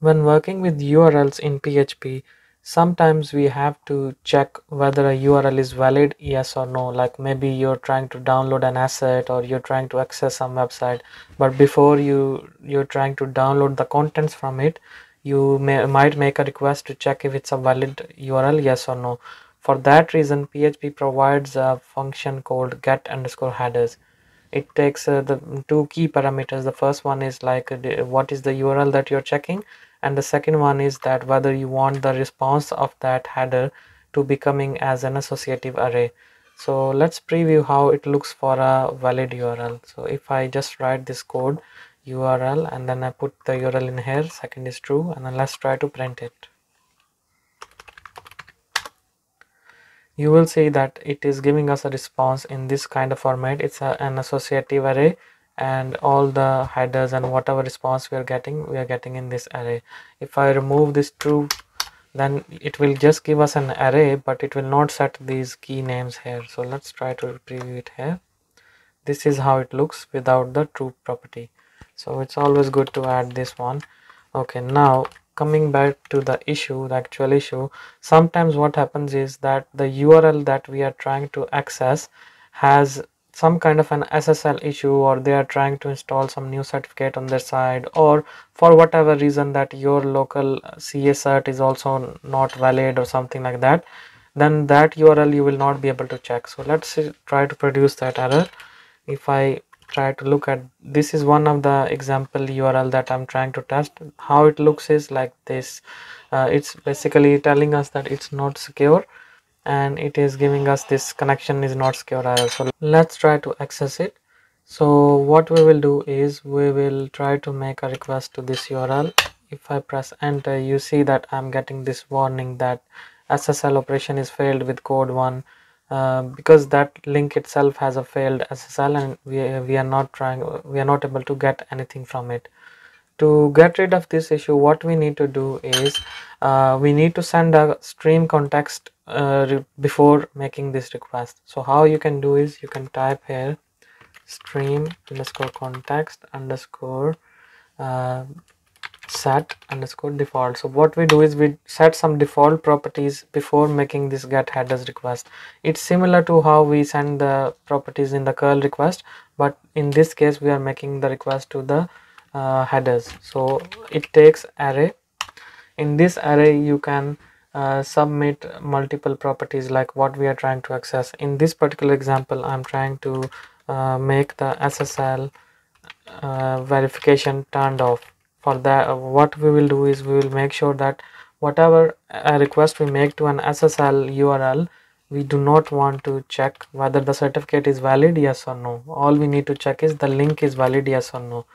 When working with URLs in PHP, sometimes we have to check whether a URL is valid, yes or no. Like maybe you're trying to download an asset or you're trying to access some website, but before you you're trying to download the contents from it, you may, might make a request to check if it's a valid URL, yes or no. For that reason, PHP provides a function called get underscore headers it takes uh, the two key parameters the first one is like uh, what is the url that you're checking and the second one is that whether you want the response of that header to be coming as an associative array so let's preview how it looks for a valid url so if i just write this code url and then i put the url in here second is true and then let's try to print it you will see that it is giving us a response in this kind of format it's a, an associative array and all the headers and whatever response we are getting we are getting in this array if i remove this true then it will just give us an array but it will not set these key names here so let's try to preview it here this is how it looks without the true property so it's always good to add this one okay now coming back to the issue the actual issue sometimes what happens is that the url that we are trying to access has some kind of an SSL issue or they are trying to install some new certificate on their side or for whatever reason that your local uh, CA cert is also not valid or something like that then that URL you will not be able to check so let's try to produce that error if I try to look at this is one of the example URL that I'm trying to test how it looks is like this uh, it's basically telling us that it's not secure and it is giving us this connection is not secure so let's try to access it so what we will do is we will try to make a request to this url if i press enter you see that i'm getting this warning that ssl operation is failed with code 1 uh, because that link itself has a failed ssl and we, we are not trying we are not able to get anything from it to get rid of this issue what we need to do is uh, we need to send a stream context uh, before making this request so how you can do is you can type here stream underscore context underscore uh, set underscore default so what we do is we set some default properties before making this get headers request it's similar to how we send the properties in the curl request but in this case we are making the request to the uh, headers so it takes array in this array you can uh, submit multiple properties like what we are trying to access. In this particular example, I'm trying to uh, make the SSL uh, verification turned off. For that, what we will do is we will make sure that whatever uh, request we make to an SSL URL, we do not want to check whether the certificate is valid, yes or no. All we need to check is the link is valid, yes or no.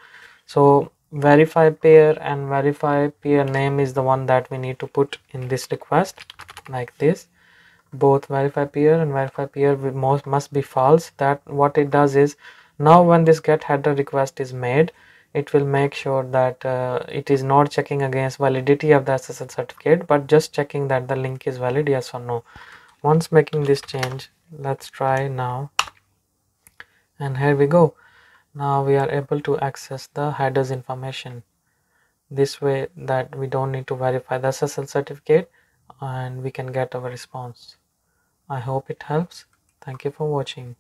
So verify peer and verify peer name is the one that we need to put in this request like this both verify peer and verify peer most must be false that what it does is now when this get header request is made it will make sure that uh, it is not checking against validity of the SSL certificate but just checking that the link is valid yes or no once making this change let's try now and here we go now we are able to access the headers information. This way that we don't need to verify the SSL certificate and we can get our response. I hope it helps. Thank you for watching.